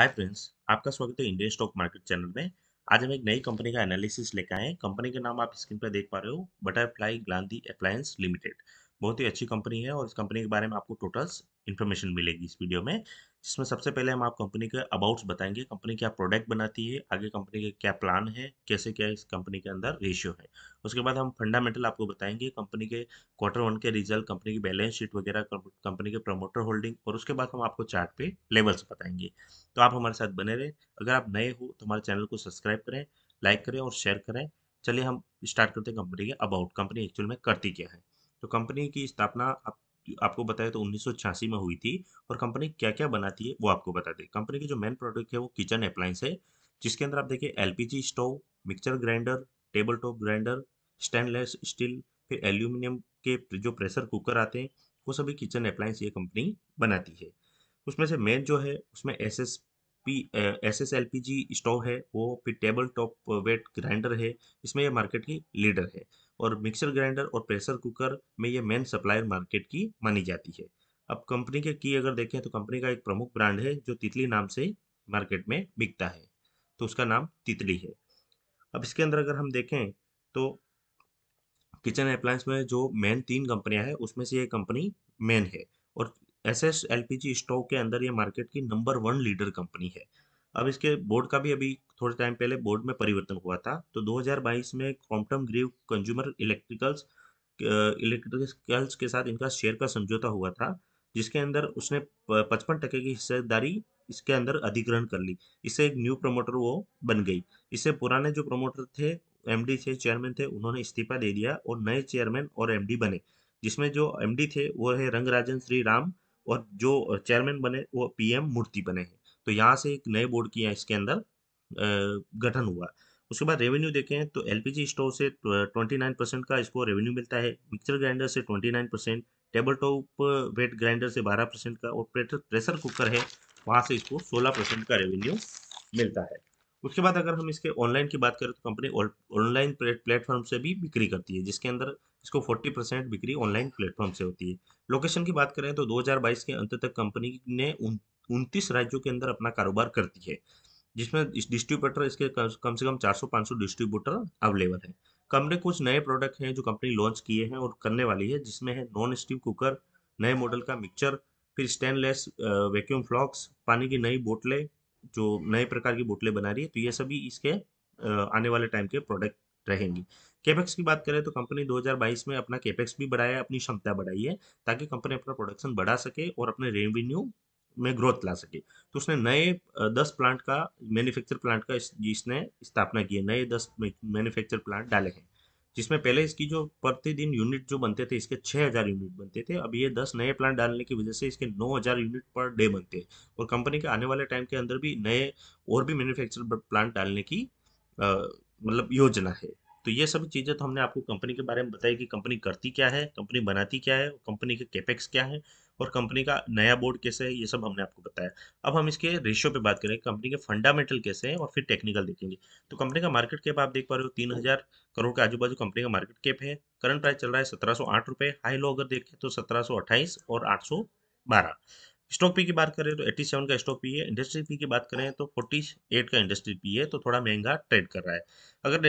Hi friends आपका स्वागत है इंडियन स्टॉक मार्केट चैनल में आज हम एक नई कंपनी का एनालिसिस लेकर आए कंपनी का नाम आप स्क्रीन पर देख पा रहे हो बटरफ्लाई ग्लांधी अप्लायंस लिमिटेड बहुत ही अच्छी कंपनी है और इस कंपनी के बारे में आपको टोटल्स इन्फॉर्मेशन मिलेगी इस वीडियो में जिसमें सबसे पहले हम आप कंपनी के अबाउट्स बताएंगे कंपनी क्या प्रोडक्ट बनाती है आगे कंपनी के क्या प्लान है कैसे क्या इस कंपनी के अंदर रेशियो है उसके बाद हम फंडामेंटल आपको बताएंगे कंपनी के क्वार्टर वन के रिजल्ट कंपनी की बैलेंस शीट वगैरह कंपनी के प्रमोटर होल्डिंग और उसके बाद हम आपको चार्ट पे लेवल्स बताएंगे तो आप हमारे साथ बने रहें अगर आप नए हो तो हमारे चैनल को सब्सक्राइब करें लाइक करें और शेयर करें चलिए हम स्टार्ट करते हैं कंपनी के अबाउट कंपनी एक्चुअल में करती क्या है तो कंपनी की स्थापना आप आपको बताया तो उन्नीस में हुई थी और कंपनी क्या क्या बनाती है वो आपको बता दें कंपनी के जो मेन प्रोडक्ट है वो किचन अप्लायंस है जिसके अंदर आप देखिए L stove mixer grinder table top grinder stainless steel फिर एल्यूमिनियम के जो प्रेशर कुकर आते हैं वो सभी किचन अप्लायंस ये कंपनी बनाती है उसमें से मेन जो है उसमें S S P S S L P G stove है वो फिर टेबल टॉप वेट ग्राइंडर है इसमें ये मार्केट की लीडर है और मिक्सर ग्राइंडर और प्रेशर कुकर में ये मेन सप्लायर मार्केट की मानी जाती है अब कंपनी के की अगर देखें तो कंपनी का एक प्रमुख ब्रांड है जो तितली नाम से मार्केट में बिकता है तो उसका नाम तितली है अब इसके अंदर अगर हम देखें तो किचन अप्लायंस में जो मेन तीन कंपनियां हैं उसमें से ये कंपनी मेन है और S S L P G stove के अंदर ये मार्केट की नंबर वन लीडर कंपनी है अब इसके बोर्ड का भी अभी थोड़े टाइम पहले बोर्ड में परिवर्तन हुआ था तो 2022 में Crompton Greaves consumer electricals electricals के साथ इनका शेयर का समझौता हुआ था जिसके अंदर उसने पचपन टके की हिस्सेदारी इसके अंदर अधिग्रहण कर ली इससे एक न्यू प्रमोटर वो बन गई इससे पुराने जो प्रमोटर थे एमडी थे चेयरमैन थे उन्होंने इस्तीफा दे दिया और नए चेयरमैन और एमडी बने जिसमें जो एमडी थे वो है रंगराजन श्री राम और जो चेयरमैन बने वो पीएम मूर्ति बने हैं तो यहाँ से एक नए बोर्ड की इसके अंदर गठन हुआ उसके बाद रेवेन्यू देखें तो एलपीजी स्टोव से ट्वेंटी नाइन परसेंट का इसको रेवेन्यू मिलता है मिक्सर ग्राइंडर से twenty nine percent table top wet grinder से बारह परसेंट का और प्रेशर प्रेशर कुकर है वहाँ से इसको सोलह परसेंट का रेवेन्यू मिलता है उसके बाद अगर हम इसके ऑनलाइन की बात करें तो कंपनी ऑनलाइन प्लेटफॉर्म से भी बिक्री करती है जिसके अंदर इसको 40 परसेंट बिक्री ऑनलाइन प्लेटफॉर्म से होती है लोकेशन की बात करें तो 2022 के अंत तक कंपनी ने उनतीस राज्यों के अंदर अपना कारोबार कर करती है जिसमें इस डिस्ट्रीब्यूटर इसके कम से कम 400-500 डिस्ट्रीब्यूटर अवेलेबल है कंपनी कुछ नए प्रोडक्ट हैं जो कंपनी लॉन्च किए हैं और करने वाली है जिसमें है नॉन स्टीम कुकर नए मॉडल का मिक्सचर फिर स्टेनलेस वैक्यूम फ्लॉक्स पानी की नई बोतलें जो नए प्रकार की बोतलें बना रही है तो ये सभी इसके आने वाले टाइम के प्रोडक्ट रहेंगी केपेक्स की बात करें तो कंपनी 2022 में अपना केपेक्स भी बढ़ाया अपनी क्षमता बढ़ाई है ताकि कंपनी अपना प्रोडक्शन बढ़ा सके और अपने रेवेन्यू में ग्रोथ ला सके तो उसने नए दस प्लांट का मैन्युफैक्चर प्लांट का जिसने स्थापना की है नए दस मैन्युफैक्चर प्लांट डाले हैं जिसमें पहले इसकी जो प्रतिदिन यूनिट जो बनते थे इसके हजार यूनिट बनते थे अब ये दस नए प्लांट डालने की वजह से इसके नौ हजार यूनिट पर डे बनते हैं और कंपनी के आने वाले टाइम के अंदर भी नए और भी मैन्युफैक्चर प्लांट डालने की मतलब योजना है तो ये सभी चीज़ें तो हमने आपको कंपनी के बारे में बताई कि कंपनी करती क्या है कंपनी बनाती क्या है कंपनी के कैपेक्स क्या है और कंपनी का नया बोर्ड कैसे है ये सब हमने आपको बताया अब हम इसके रेशियो पे बात करें कंपनी के फंडामेंटल कैसे हैं और फिर टेक्निकल देखेंगे तो कंपनी का मार्केट कैप आप देख पा रहे हो तीन हज़ार करोड़ के आजू बाजू कंपनी का मार्केट कैप है करंट प्राइस चल रहा है सत्रह सौ आठ रुपये हाई लो अगर देखें तो सत्रह सौ अट्ठाईस और आठ सौ बारह स्टॉक पी की बात करें तो 87 का स्टॉक पी है इंडस्ट्री पी की बात करें तो 48 का इंडस्ट्री पी है तो थोड़ा महंगा ट्रेड कर रहा है अगर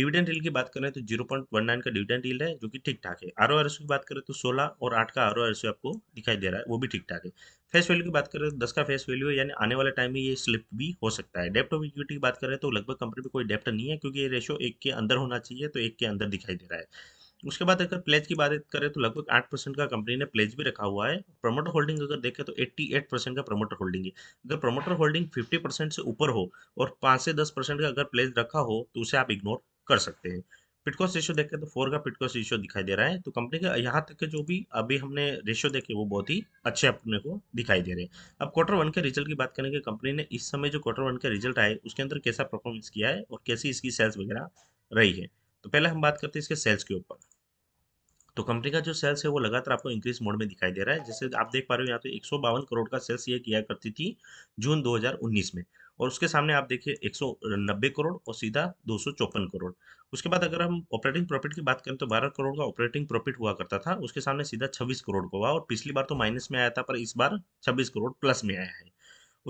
डिविडेंड डील की बात करें तो 0.19 का डिविडेंड डील है जो कि ठीक ठाक है आर ओ की बात करें तो 16 और 8 का आर ओ आपको दिखाई दे रहा है वो भी ठीक ठाक है फेस वैल्यू की बात करें तो दस का फेस वैल्यू है यानी आने वाले टाइम में ये स्लिप भी हो सकता है डेप्ट ऑफ इक्विटी की बात करें तो लगभग कंपनी में कोई डेप्ट नहीं है क्योंकि ये रेशो एक के अंदर होना चाहिए तो एक के अंदर दिखाई दे रहा है उसके बाद अगर प्लेज की बात करें तो लगभग आठ परसेंट का कंपनी ने प्लेज भी रखा हुआ है प्रमोटर होल्डिंग अगर देखें तो एट्टी एट परसेंट का प्रमोटर होल्डिंग है अगर प्रमोटर होल्डिंग फिफ्टी परसेंट से ऊपर हो और पाँच से दस परसेंट का अगर प्लेज रखा हो तो उसे आप इग्नोर कर सकते हैं पिटकॉस रेशियो देखें तो फोर का पिटकॉस रेशियो दिखाई दे रहा है तो कंपनी का यहाँ तक के जो भी अभी हमने रेशियो देखे वो बहुत ही अच्छे अपने को दिखाई दे रहे हैं अब क्वार्टर वन के रिजल्ट की बात करें कि कंपनी ने इस समय जो क्वार्टर वन के रिजल्ट आए उसके अंदर कैसा परफॉर्मेंस किया है और कैसी इसकी सेल्स वगैरह रही है तो पहले हम बात करते हैं इसके सेल्स के ऊपर तो कंपनी का जो सेल्स है वो लगातार आपको इंक्रीज मोड में दिखाई दे रहा है जैसे आप देख पा रहे हो यहाँ पे एक करोड़ का सेल्स ये किया करती थी जून 2019 में और उसके सामने आप देखिए एक करोड़ और सीधा दो करोड़ उसके बाद अगर हम ऑपरेटिंग प्रॉफिट की बात करें तो 12 करोड़ का ऑपरेटिंग प्रॉफिट हुआ करता था उसके सामने सीधा 26 करोड़ का हुआ और पिछली बार तो माइनस में आया था पर इस बार 26 करोड़ प्लस में आया है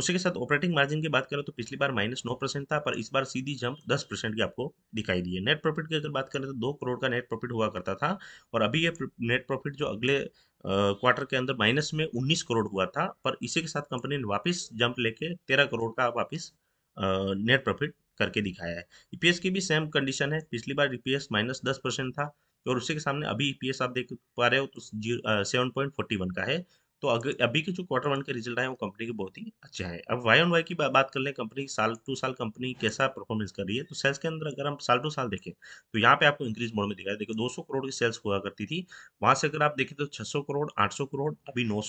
उसी के साथ ऑपरेटिंग मार्जिन की बात करें तो पिछली बार माइनस नौ परसेंट था पर इस बार सीधी जंप दस परसेंट की आपको दिखाई दी है नेट प्रॉफिट की अगर बात करें तो दो करोड़ का नेट प्रॉफिट हुआ करता था और अभी ये नेट प्रॉफिट जो अगले क्वार्टर के अंदर माइनस में उन्नीस करोड़ हुआ था पर इसी के साथ कंपनी ने वापिस जंप लेके तेरह करोड़ का वापिस नेट प्रॉफिट करके दिखाया है ईपीएस की भी सेम कंडीशन है पिछली बार ईपीएस माइनस दस परसेंट था और उसी के सामने अभी ईपीएस आप देख पा रहे हो तो सेवन पॉइंट फोर्टी वन का है तो अगर अभी के जो क्वार्टर वन के रिजल्ट आए वो कंपनी के बहुत ही अच्छे हैं अब वाई ऑन वाई की बात कर लें कंपनी साल टू साल कंपनी कैसा परफॉर्मेंस कर रही है तो सेल्स के अंदर अगर हम साल टू साल देखें तो यहाँ पे आपको इंक्रीज मोड में दिखाई देखो सौ करोड़ की सेल्स हुआ करती थी वहाँ से अगर आप देखें तो 600 करोड़ आठ करोड़ अभी नौ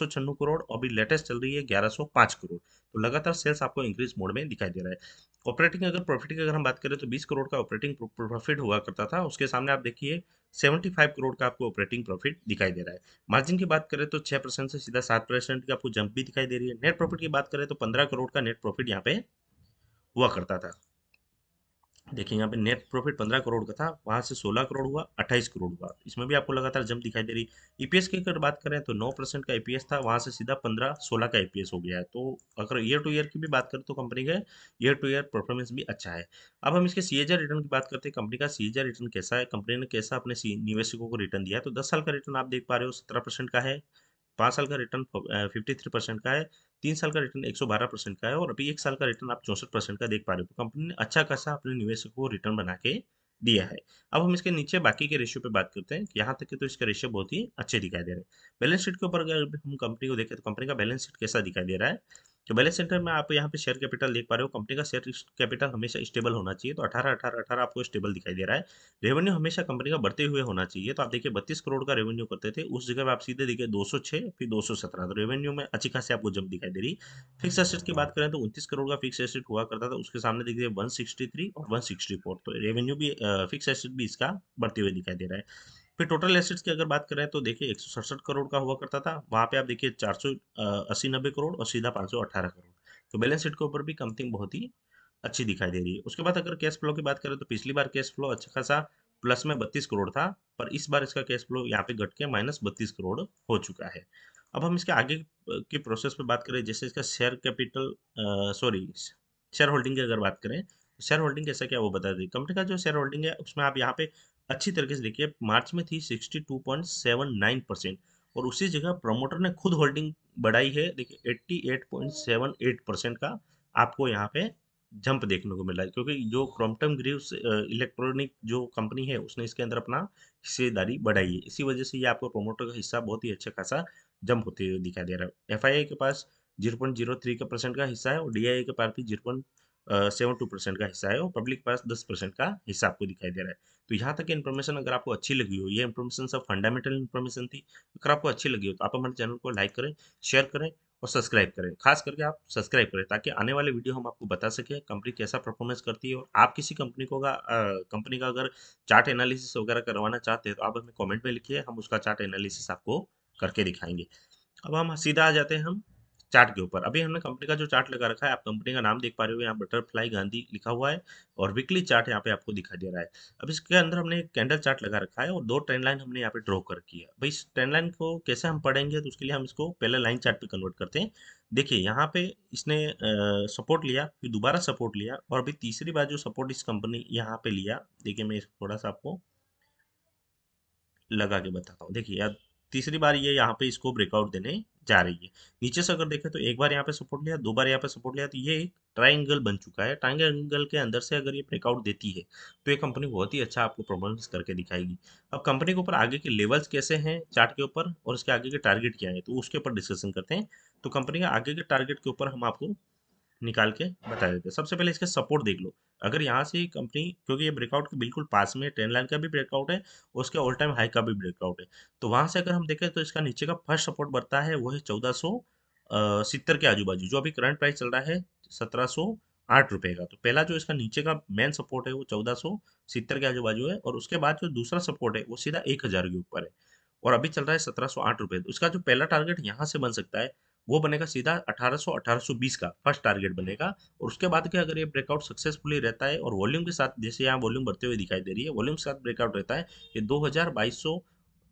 करोड़ अभी लेटेस्ट चल रही है ग्यारह करोड़ तो लगातार सेल्स आपको इंक्रीज मोड में दिखाई दे रहा है ऑपरेटिंग अगर प्रॉफिट की अगर हम बात करें तो बीस करोड़ का ऑपरेटिंग प्रॉफिट हुआ करता था उसके सामने आप देखिए सेवेंटी फाइव करोड़ का आपको ऑपरेटिंग प्रॉफिट दिखाई दे रहा है मार्जिन की बात करें तो छह परसेंट से सीधा सात परसेंट की आपको जंप भी दिखाई दे रही है नेट प्रॉफिट की बात करें तो पंद्रह करोड़ का नेट प्रॉफिट यहाँ पे हुआ करता था देखिए यहाँ पे नेट प्रॉफिट पंद्रह करोड़ का था वहाँ से सोलह करोड़ हुआ अट्ठाईस करोड़ हुआ इसमें भी आपको लगातार जंप दिखाई दे रही है ईपीएस e की अगर बात करें तो नौ परसेंट का ईपीएस e था वहाँ से सीधा पंद्रह सोलह का ईपीएस e हो गया है तो अगर ईयर टू ईयर की भी बात करें तो कंपनी का ईयर टू ईयर परफॉर्मेंस भी अच्छा है अब हम इसके सी रिटर्न की बात करते हैं कंपनी का सी रिटर्न कैसा है कंपनी ने कैसा अपने निवेशकों को रिटर्न दिया तो दस साल का रिटर्न आप देख पा रहे हो सत्रह का है पाँच साल का रिटर्न फिफ्टी थ्री परसेंट का है तीन साल का रिटर्न 112 परसेंट का है और अभी एक साल का रिटर्न आप चौंसठ परसेंट का देख पा रहे हो तो कंपनी ने अच्छा खासा अपने निवेशक को रिटर्न बना के दिया है अब हम इसके नीचे बाकी के रेशियो पे बात करते हैं यहाँ तक कि तो इसका रेशियो बहुत ही अच्छे दिखाई दे रहे हैं बैलेंस शीट के ऊपर अगर हम कंपनी को देखें तो कंपनी का बैलेंस शीट कैसा दिखाई दे रहा है तो बैलेंस सेंटर में आप यहाँ पे शेयर कैपिटल देख पा रहे हो कंपनी का शेयर कैपिटल हमेशा स्टेबल होना चाहिए तो अठारह अठारह अठारह आपको स्टेबल दिखाई दे रहा है रेवेन्यू हमेशा कंपनी का बढ़ते हुए होना चाहिए तो आप देखिए बत्तीस करोड़ का रेवेन्यू करते थे उस जगह आप सीधे देखिए दो फिर दो तो रेवेन्यू में अच्छी खासी आपको जब दिखाई दे रही फिक्स एसेट की बात करें तो उनतीस करोड़ का फिक्स एसेट हुआ करता था उसके सामने देखिए वन और वन तो रेवेन्यू भी फिक्स एसेट भी इसका बढ़ते हुए दिखाई दे रहा है फिर टोटल एसेट्स की अगर बात करें तो देखिए एक करोड़ का हुआ करता था वहाँ पे आप देखिए चार सौ अस्सी नब्बे करोड़ और सीधा पाँच सौ करोड़ तो बैलेंस शीट के ऊपर भी कंपनी बहुत ही अच्छी दिखाई दे रही है उसके बाद अगर कैश फ्लो की बात करें तो पिछली बार कैश फ्लो अच्छा खासा प्लस में बत्तीस करोड़ था पर इस बार इसका कैश फ्लो यहाँ पे घट के माइनस बत्तीस करोड़ हो चुका है अब हम इसके आगे की प्रोसेस पे बात करें जैसे इसका share capital sorry share holding की अगर बात करें शेयर तो होल्डिंग कैसा क्या वो बता दें कंपनी का जो शेयर होल्डिंग है उसमें आप यहाँ पे अच्छी तरीके से देखिए मार्च में थी 62.79 परसेंट और उसी जगह प्रमोटर ने खुद होल्डिंग बढ़ाई है देखिए 88.78 परसेंट का आपको यहाँ पे जंप देखने को मिला है क्योंकि जो क्रॉम्पटन ग्रीव्स इलेक्ट्रॉनिक जो कंपनी है उसने इसके अंदर अपना हिस्सेदारी बढ़ाई है इसी वजह से ये आपको प्रोमोटर का हिस्सा बहुत ही अच्छा खासा जंप होते हुए दिखाई दे रहा है एफ के पास जीरो पॉइंट जीरो थ्री का परसेंट का हिस्सा है और डी के पास भी zero point seven two percent का हिस्सा है और पब्लिक पास दस परसेंट का हिस्सा आपको दिखाई दे रहा है तो यहाँ तक इन्फॉर्मेशन अगर आपको अच्छी लगी हो ये इन्फॉर्मेशन सब फंडामेंटल इन्फॉर्मेशन थी अगर आपको अच्छी लगी हो तो आप हमारे चैनल को लाइक करें शेयर करें और सब्सक्राइब करें खास करके आप सब्सक्राइब करें ताकि आने वाले वीडियो हम आपको बता सकें कंपनी कैसा परफॉर्मेंस करती है और आप किसी कंपनी को कंपनी का अगर चार्ट एनालिसिस वगैरह करवाना चाहते हैं तो आप हमें कमेंट में लिखिए हम उसका चार्ट एनालिसिस आपको करके दिखाएंगे अब हम सीधा आ जाते हैं हम चार्ट के ऊपर अभी हमने कंपनी का जो चार्ट लगा रखा है आप कंपनी का नाम देख पा रहे हो यहाँ बटरफ्लाई गांधी लिखा हुआ है और वीकली चार्ट यहाँ पे आपको दिखाई दे रहा है अब इसके अंदर हमने कैंडल चार्ट लगा रखा है और दो ट्रेंड लाइन हमने यहाँ पे ड्रॉ कर रखी है भाई इस ट्रेंड लाइन को कैसे हम पढ़ेंगे तो उसके लिए हम इसको पहले लाइन चार्ट पे कन्वर्ट करते हैं देखिए यहाँ पे इसने सपोर्ट लिया फिर दोबारा सपोर्ट लिया और अभी तीसरी बार जो सपोर्ट इस कंपनी यहाँ पे लिया देखिए मैं थोड़ा सा आपको लगा के बताता हूँ देखिए यार तीसरी बार ये यहाँ पे इसको ब्रेकआउट देने जा रही है नीचे से अगर देखें तो एक बार यहाँ पे सपोर्ट लिया दो बार यहाँ पे सपोर्ट लिया तो ये एक ट्राइंगल बन चुका है ट्राइंगल के अंदर से अगर ये ब्रेकआउट देती है तो ये कंपनी बहुत ही अच्छा आपको परफॉर्मेंस करके दिखाएगी अब कंपनी के ऊपर आगे के लेवल्स कैसे हैं चार्ट के ऊपर और इसके आगे के टारगेट क्या है तो उसके ऊपर डिस्कशन करते हैं तो कंपनी के आगे के टारगेट के ऊपर हम आपको निकाल के बता देते हैं सबसे पहले इसके सपोर्ट देख लो अगर यहाँ से कंपनी क्योंकि ये ब्रेकआउट के बिल्कुल पास में है ट्रेन लाइन का भी ब्रेकआउट है उसके ऑल टाइम हाई का भी ब्रेकआउट है तो वहाँ से अगर हम देखें तो इसका नीचे का फर्स्ट सपोर्ट बढ़ता है वो है चौदह सौ सितर के आजू बाजू जो अभी करंट प्राइस चल रहा है सत्रह सौ आठ रुपये का तो पहला जो इसका नीचे का मेन सपोर्ट है वो चौदह सौ सितर के आजू बाजू है और उसके बाद जो दूसरा सपोर्ट है वो सीधा एक हज़ार के ऊपर है और अभी चल रहा है सत्रह सौ आठ रुपये तो जो पहला टारगेट यहाँ से बन सकता है वो बनेगा सीधा 1800 1820 का फर्स्ट टारगेट बनेगा और उसके बाद के अगर ये ब्रेकआउट सक्सेसफुली रहता है और वॉल्यूम के साथ जैसे यहाँ वॉल्यूम बढ़ते हुए दिखाई दे रही है वॉल्यूम के साथ ब्रेकआउट रहता है ये दो हजार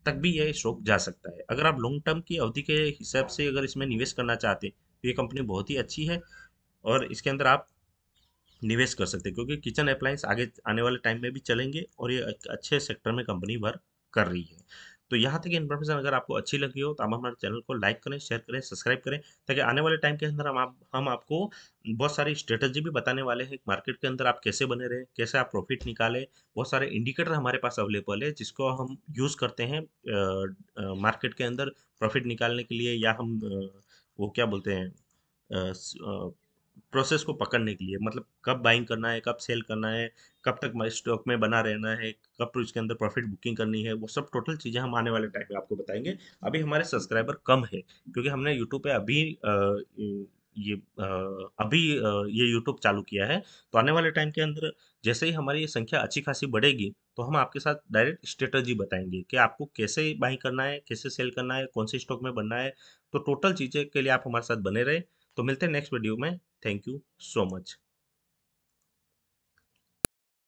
तक भी ये स्टॉक जा सकता है अगर आप लॉन्ग टर्म की अवधि के हिसाब से अगर इसमें निवेश करना चाहते हैं तो ये कंपनी बहुत ही अच्छी है और इसके अंदर आप निवेश कर सकते हैं क्योंकि किचन अप्लायंस आगे आने वाले टाइम में भी चलेंगे और ये अच्छे सेक्टर में कंपनी वर्क कर रही है तो यहाँ तक इन्फॉर्मेशन अगर आपको अच्छी लगी हो तो आप हमारे चैनल को लाइक करें शेयर करें सब्सक्राइब करें ताकि आने वाले टाइम के अंदर हम आप हम आपको बहुत सारी स्ट्रेटजी भी बताने वाले हैं मार्केट के अंदर आप कैसे बने रहे कैसे आप प्रॉफिट निकालें बहुत सारे इंडिकेटर हमारे पास अवेलेबल है जिसको हम यूज़ करते हैं मार्केट के अंदर प्रॉफिट निकालने के लिए या हम वो क्या बोलते हैं प्रोसेस को पकड़ने के लिए मतलब कब बाइंग करना है कब सेल करना है कब तक स्टॉक में बना रहना है कब उसके अंदर प्रॉफिट बुकिंग करनी है वो सब टोटल चीज़ें हम आने वाले टाइम में आपको बताएंगे अभी हमारे सब्सक्राइबर कम है क्योंकि हमने यूट्यूब पे अभी ये अभी ये यूट्यूब चालू किया है तो आने वाले टाइम के अंदर जैसे ही हमारी ये संख्या अच्छी खासी बढ़ेगी तो हम आपके साथ डायरेक्ट स्ट्रेटजी बताएंगे कि आपको कैसे बाई करना है कैसे सेल करना है कौन से स्टॉक में बनना है तो टोटल चीज़ें के लिए आप हमारे साथ बने रहे तो मिलते हैं नेक्स्ट वीडियो में Thank you so much.